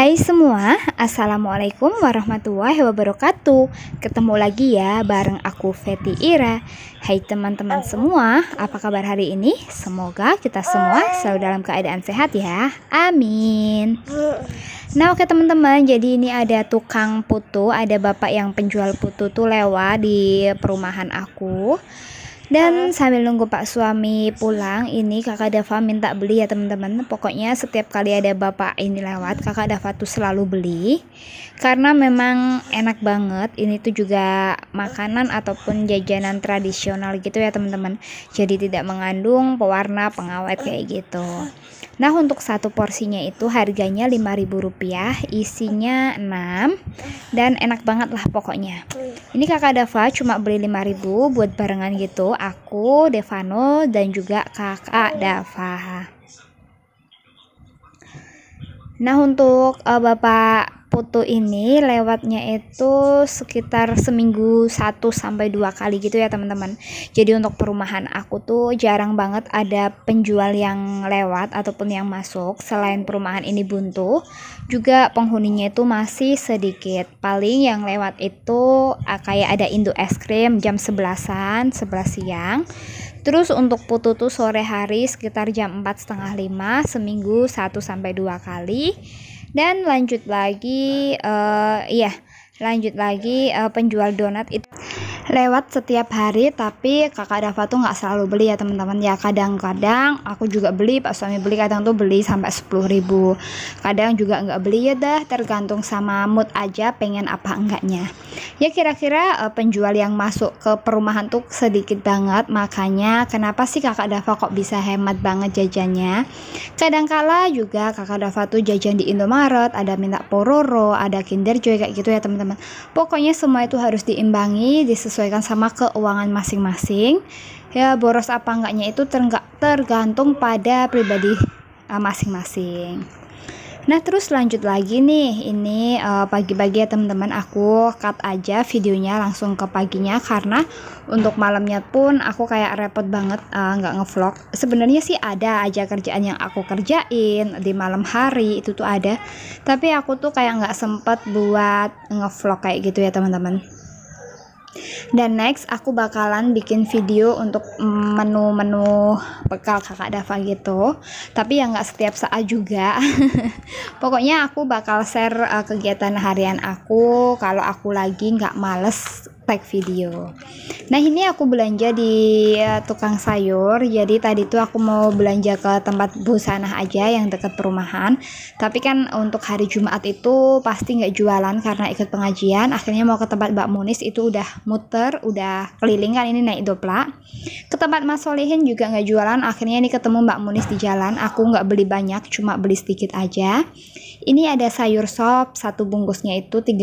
Hai semua, Assalamualaikum warahmatullahi wabarakatuh Ketemu lagi ya bareng aku Feti Ira Hai teman-teman semua, apa kabar hari ini? Semoga kita semua selalu dalam keadaan sehat ya Amin Nah oke teman-teman, jadi ini ada tukang putu Ada bapak yang penjual putu tuh lewat di perumahan aku dan sambil nunggu Pak suami pulang, ini Kakak Dava minta beli ya teman-teman. Pokoknya setiap kali ada Bapak ini lewat, Kakak Dava tuh selalu beli. Karena memang enak banget. Ini tuh juga makanan ataupun jajanan tradisional gitu ya teman-teman. Jadi tidak mengandung pewarna, pengawet kayak gitu. Nah, untuk satu porsinya itu harganya Rp5.000, isinya 6 dan enak banget lah pokoknya. Ini Kakak Dava cuma beli 5.000 buat barengan gitu, aku, Devano dan juga Kakak Dava. Nah, untuk uh, Bapak foto ini lewatnya itu sekitar seminggu satu sampai dua kali gitu ya teman-teman. Jadi untuk perumahan aku tuh jarang banget ada penjual yang lewat ataupun yang masuk. Selain perumahan ini buntu, juga penghuninya itu masih sedikit. Paling yang lewat itu ah, kayak ada induk Es Krim jam sebelasan sebelas siang. Terus untuk putu tuh sore hari sekitar jam empat setengah lima seminggu satu sampai dua kali dan lanjut lagi uh, ya lanjut lagi uh, penjual donat itu lewat setiap hari tapi kakak Dava tuh nggak selalu beli ya teman-teman ya kadang-kadang aku juga beli pak suami beli kadang tuh beli sampai 10 ribu kadang juga nggak beli ya dah tergantung sama mood aja pengen apa enggaknya ya kira-kira uh, penjual yang masuk ke perumahan tuh sedikit banget makanya kenapa sih kakak Dava kok bisa hemat banget jajannya kadangkala juga kakak Dava tuh jajan di Indomaret ada minta Pororo ada Kinder Joy kayak gitu ya teman-teman pokoknya semua itu harus diimbangi disesuaikan disesuaikan sama keuangan masing-masing. Ya, boros apa enggaknya itu tergantung pada pribadi eh, masing-masing. Nah, terus lanjut lagi nih. Ini pagi eh, pagi-pagi ya teman-teman aku cut aja videonya langsung ke paginya karena untuk malamnya pun aku kayak repot banget eh, nggak uh, ngevlog. Sebenarnya sih ada aja kerjaan yang aku kerjain di malam hari itu tuh ada. Tapi aku tuh kayak nggak sempet buat ngevlog kayak gitu ya teman-teman. Dan next aku bakalan bikin video untuk menu-menu bekal kakak Dava gitu. Tapi ya nggak setiap saat juga. Pokoknya aku bakal share uh, kegiatan harian aku. Kalau aku lagi nggak males tag video nah ini aku belanja di uh, tukang sayur jadi tadi tuh aku mau belanja ke tempat busana aja yang dekat perumahan tapi kan untuk hari Jumat itu pasti nggak jualan karena ikut pengajian akhirnya mau ke tempat Mbak Munis itu udah muter udah keliling kan ini naik dopla ke tempat Mas Solihin juga nggak jualan akhirnya ini ketemu Mbak Munis di jalan aku nggak beli banyak cuma beli sedikit aja ini ada sayur sop satu bungkusnya itu 3000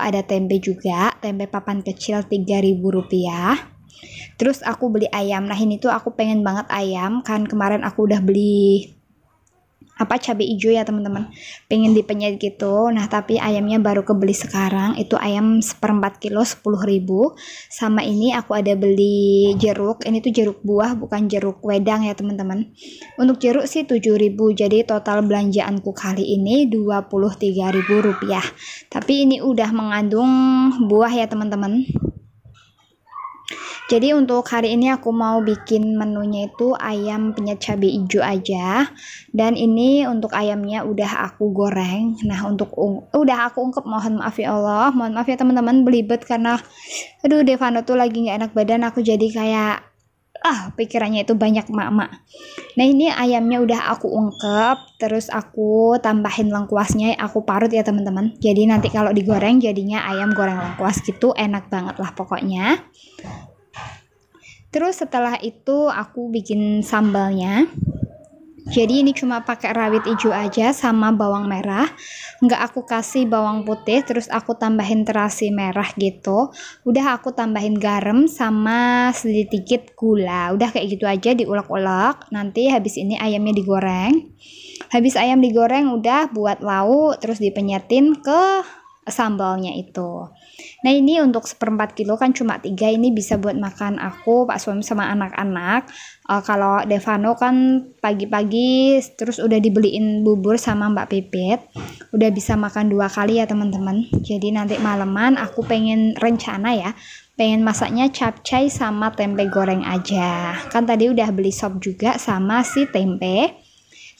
ada tempe juga tempe papan kecil kecil rp rupiah terus aku beli ayam nah ini tuh aku pengen banget ayam kan kemarin aku udah beli apa cabai hijau ya teman-teman pengen dipenyet gitu nah tapi ayamnya baru kebeli sekarang itu ayam seperempat kilo sepuluh ribu sama ini aku ada beli jeruk ini tuh jeruk buah bukan jeruk wedang ya teman-teman untuk jeruk sih tujuh ribu jadi total belanjaanku kali ini dua puluh tiga ribu rupiah tapi ini udah mengandung buah ya teman-teman jadi untuk hari ini aku mau bikin menunya itu ayam penyet cabai hijau aja. Dan ini untuk ayamnya udah aku goreng. Nah, untuk ung udah aku ungkep mohon maaf ya Allah. Mohon maaf ya teman-teman belibet karena aduh Devano tuh lagi nggak enak badan aku jadi kayak ah pikirannya itu banyak mak-mak nah ini ayamnya udah aku ungkep terus aku tambahin lengkuasnya aku parut ya teman-teman jadi nanti kalau digoreng jadinya ayam goreng lengkuas gitu enak banget lah pokoknya terus setelah itu aku bikin sambalnya jadi ini cuma pakai rawit hijau aja sama bawang merah. Nggak aku kasih bawang putih terus aku tambahin terasi merah gitu. Udah aku tambahin garam sama sedikit gula. Udah kayak gitu aja diulek-ulek. Nanti habis ini ayamnya digoreng. Habis ayam digoreng udah buat lauk terus dipenyetin ke sambalnya itu. Nah ini untuk seperempat kilo kan cuma tiga ini bisa buat makan aku, pak suami sama anak-anak. Uh, kalau Devano kan pagi-pagi terus udah dibeliin bubur sama Mbak Pipit, udah bisa makan dua kali ya teman-teman. Jadi nanti malaman aku pengen rencana ya, pengen masaknya capcay sama tempe goreng aja. Kan tadi udah beli sop juga sama si tempe.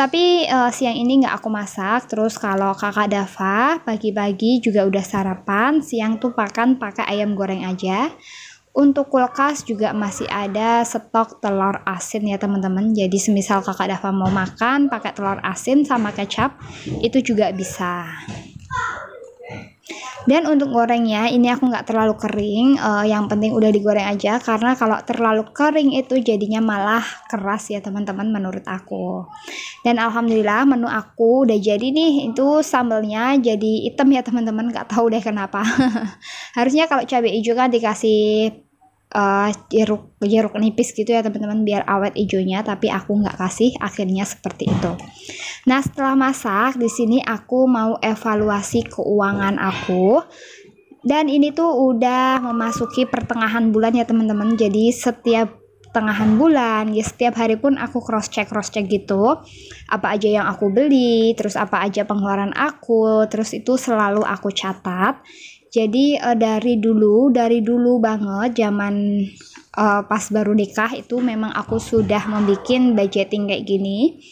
Tapi uh, siang ini nggak aku masak. Terus kalau kakak Dava pagi-pagi juga udah sarapan, siang tuh pakan pakai ayam goreng aja. Untuk kulkas juga masih ada stok telur asin ya teman-teman. Jadi semisal kakak Dava mau makan pakai telur asin sama kecap itu juga bisa. Dan untuk gorengnya ini aku nggak terlalu kering, uh, yang penting udah digoreng aja karena kalau terlalu kering itu jadinya malah keras ya teman-teman menurut aku. Dan alhamdulillah menu aku udah jadi nih itu sambelnya jadi hitam ya teman-teman nggak tahu deh kenapa. Harusnya kalau cabai hijau kan dikasih uh, jeruk jeruk nipis gitu ya teman-teman biar awet hijaunya tapi aku nggak kasih akhirnya seperti itu Nah, setelah masak di sini aku mau evaluasi keuangan aku. Dan ini tuh udah memasuki pertengahan bulan ya teman-teman. Jadi setiap pertengahan bulan ya setiap hari pun aku cross check cross check gitu apa aja yang aku beli terus apa aja pengeluaran aku terus itu selalu aku catat jadi uh, dari dulu dari dulu banget zaman uh, pas baru nikah itu memang aku sudah membuat budgeting kayak gini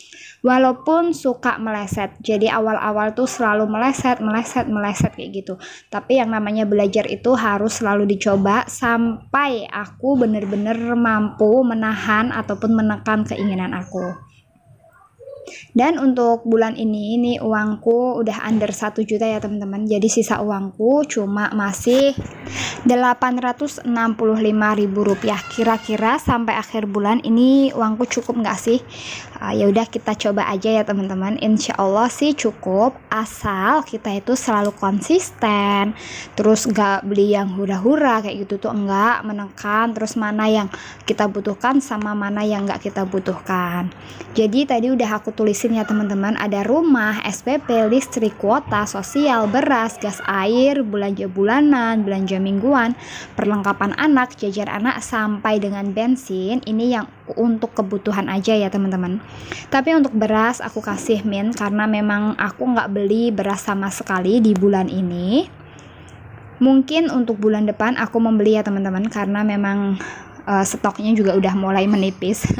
walaupun suka meleset jadi awal-awal tuh selalu meleset meleset meleset kayak gitu tapi yang namanya belajar itu harus selalu dicoba sampai aku bener-bener mampu menahan ataupun menekan keinginan aku dan untuk bulan ini ini uangku udah under 1 juta ya teman-teman. Jadi sisa uangku cuma masih ribu rupiah. Kira-kira sampai akhir bulan ini uangku cukup nggak sih? Uh, ya udah kita coba aja ya teman-teman. Insya Allah sih cukup asal kita itu selalu konsisten. Terus nggak beli yang hura-hura kayak gitu tuh enggak menekan terus mana yang kita butuhkan sama mana yang nggak kita butuhkan. Jadi tadi udah aku tulisin ya teman-teman ada rumah, SPP, listrik, kuota, sosial, beras, gas air, belanja bulanan, belanja mingguan, perlengkapan anak, jajar anak sampai dengan bensin ini yang untuk kebutuhan aja ya teman-teman. Tapi untuk beras aku kasih min karena memang aku nggak beli beras sama sekali di bulan ini. Mungkin untuk bulan depan aku membeli ya teman-teman karena memang uh, stoknya juga udah mulai menipis.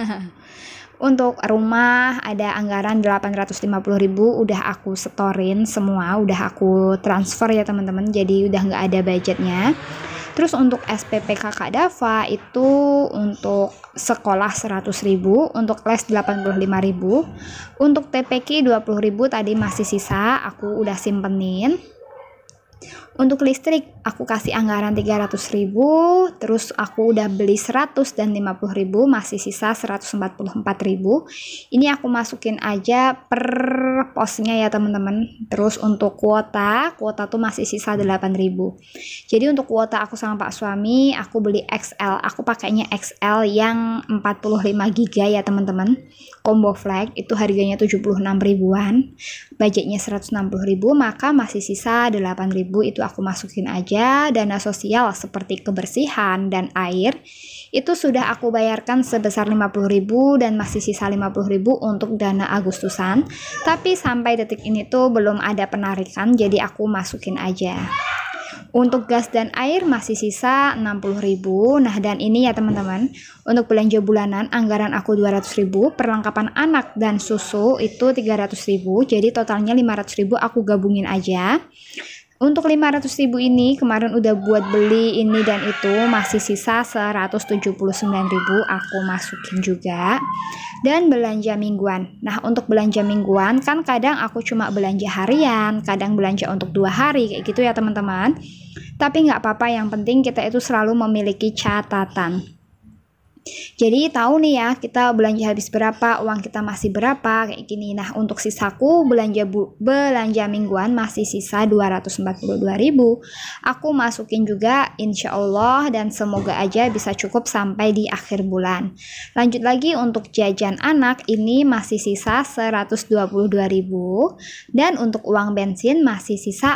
Untuk rumah ada anggaran 850 ribu udah aku setorin semua, udah aku transfer ya teman-teman. Jadi udah nggak ada budgetnya. Terus untuk SPP kakak Dava itu untuk sekolah 100 ribu, untuk les 85 ribu, untuk TPK ribu tadi masih sisa, aku udah simpenin. Untuk listrik, aku kasih anggaran 300 ribu, terus aku udah beli 100 dan 50 ribu, masih sisa 144 ribu. Ini aku masukin aja per posnya ya teman-teman. Terus untuk kuota, kuota tuh masih sisa 8 ribu. Jadi untuk kuota aku sama pak suami, aku beli XL. Aku pakainya XL yang 45 giga ya teman-teman. Combo flag itu harganya 76 ribuan, budgetnya 160 ribu, maka masih sisa 8 ribu ribu itu aku masukin aja, dana sosial seperti kebersihan dan air itu sudah aku bayarkan sebesar ribu dan masih sisa ribu untuk dana Agustusan. Tapi sampai detik ini tuh belum ada penarikan jadi aku masukin aja. Untuk gas dan air masih sisa ribu Nah, dan ini ya teman-teman, untuk belanja bulanan anggaran aku 200.000, perlengkapan anak dan susu itu 300.000. Jadi totalnya 500.000 aku gabungin aja. Untuk 500 ribu ini kemarin udah buat beli ini dan itu masih sisa 179 ribu aku masukin juga dan belanja mingguan. Nah untuk belanja mingguan kan kadang aku cuma belanja harian, kadang belanja untuk dua hari kayak gitu ya teman-teman. Tapi nggak apa-apa yang penting kita itu selalu memiliki catatan. Jadi tahu nih ya kita belanja habis berapa, uang kita masih berapa kayak gini. Nah, untuk sisaku belanja bu, belanja mingguan masih sisa ribu. Aku masukin juga insya Allah dan semoga aja bisa cukup sampai di akhir bulan. Lanjut lagi untuk jajan anak ini masih sisa ribu dan untuk uang bensin masih sisa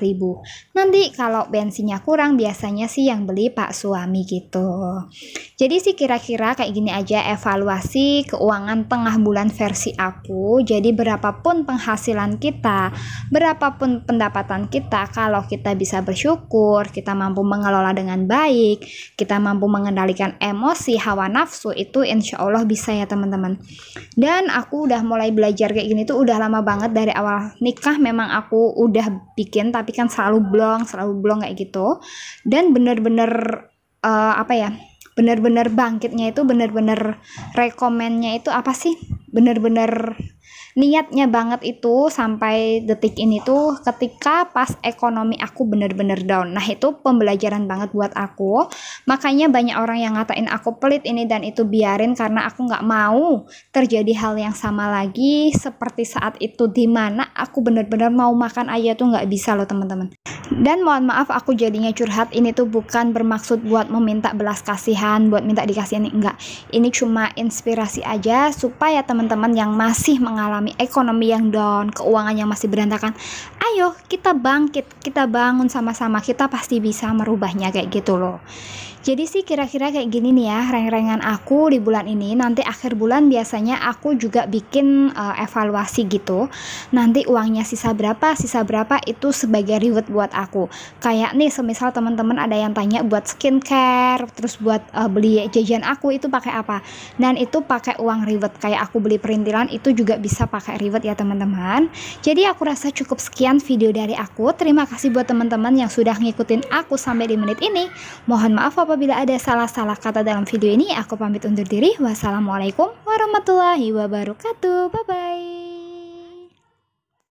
ribu. Nanti kalau bensinnya kurang biasanya sih yang beli Pak suami gitu. Jadi sih sih kira-kira kayak gini aja evaluasi keuangan tengah bulan versi aku. Jadi berapapun penghasilan kita, berapapun pendapatan kita, kalau kita bisa bersyukur, kita mampu mengelola dengan baik, kita mampu mengendalikan emosi, hawa nafsu, itu insya Allah bisa ya teman-teman. Dan aku udah mulai belajar kayak gini tuh udah lama banget dari awal nikah memang aku udah bikin tapi kan selalu blong, selalu blong kayak gitu. Dan bener-bener uh, apa ya benar-benar bangkitnya itu benar-benar rekomennya itu apa sih benar-benar niatnya banget itu sampai detik ini tuh ketika pas ekonomi aku bener-bener down nah itu pembelajaran banget buat aku makanya banyak orang yang ngatain aku pelit ini dan itu biarin karena aku nggak mau terjadi hal yang sama lagi seperti saat itu dimana aku bener-bener mau makan aja tuh nggak bisa loh teman-teman dan mohon maaf aku jadinya curhat ini tuh bukan bermaksud buat meminta belas kasihan buat minta dikasihani enggak ini cuma inspirasi aja supaya teman-teman yang masih mengalami ekonomi yang down, keuangan yang masih berantakan, ayo kita bangkit, kita bangun sama-sama, kita pasti bisa merubahnya kayak gitu loh. Jadi sih kira-kira kayak gini nih ya, reng-rengan aku di bulan ini, nanti akhir bulan biasanya aku juga bikin uh, evaluasi gitu. Nanti uangnya sisa berapa, sisa berapa itu sebagai reward buat aku. Kayak nih semisal teman-teman ada yang tanya buat skincare, terus buat uh, beli jajan aku itu pakai apa? Dan itu pakai uang reward. Kayak aku beli perintilan itu juga bisa pakai reward ya teman-teman. Jadi aku rasa cukup sekian video dari aku. Terima kasih buat teman-teman yang sudah ngikutin aku sampai di menit ini. Mohon maaf apabila ada salah-salah kata dalam video ini. Aku pamit undur diri. Wassalamualaikum warahmatullahi wabarakatuh. Bye-bye.